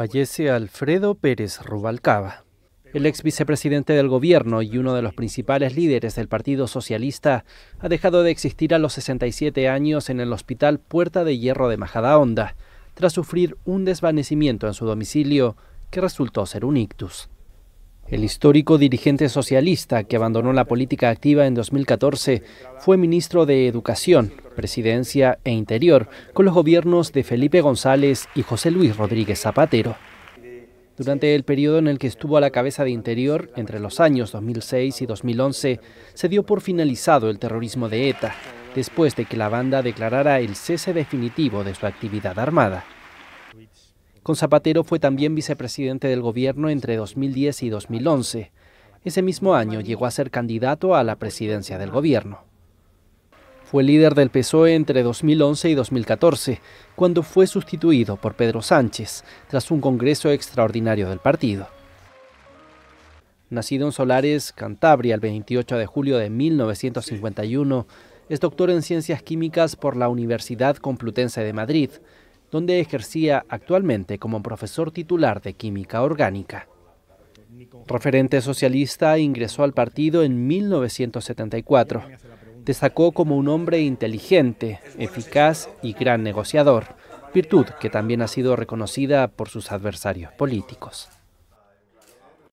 Fallece Alfredo Pérez Rubalcaba. El ex vicepresidente del gobierno y uno de los principales líderes del Partido Socialista ha dejado de existir a los 67 años en el Hospital Puerta de Hierro de Majadahonda, tras sufrir un desvanecimiento en su domicilio que resultó ser un ictus. El histórico dirigente socialista que abandonó la política activa en 2014 fue ministro de Educación, Presidencia e Interior con los gobiernos de Felipe González y José Luis Rodríguez Zapatero. Durante el periodo en el que estuvo a la cabeza de Interior, entre los años 2006 y 2011, se dio por finalizado el terrorismo de ETA, después de que la banda declarara el cese definitivo de su actividad armada. Con Zapatero fue también vicepresidente del gobierno entre 2010 y 2011. Ese mismo año llegó a ser candidato a la presidencia del gobierno. Fue líder del PSOE entre 2011 y 2014, cuando fue sustituido por Pedro Sánchez, tras un congreso extraordinario del partido. Nacido en Solares, Cantabria, el 28 de julio de 1951, es doctor en Ciencias Químicas por la Universidad Complutense de Madrid, donde ejercía actualmente como profesor titular de química orgánica. Referente socialista, ingresó al partido en 1974. Destacó como un hombre inteligente, eficaz y gran negociador, virtud que también ha sido reconocida por sus adversarios políticos.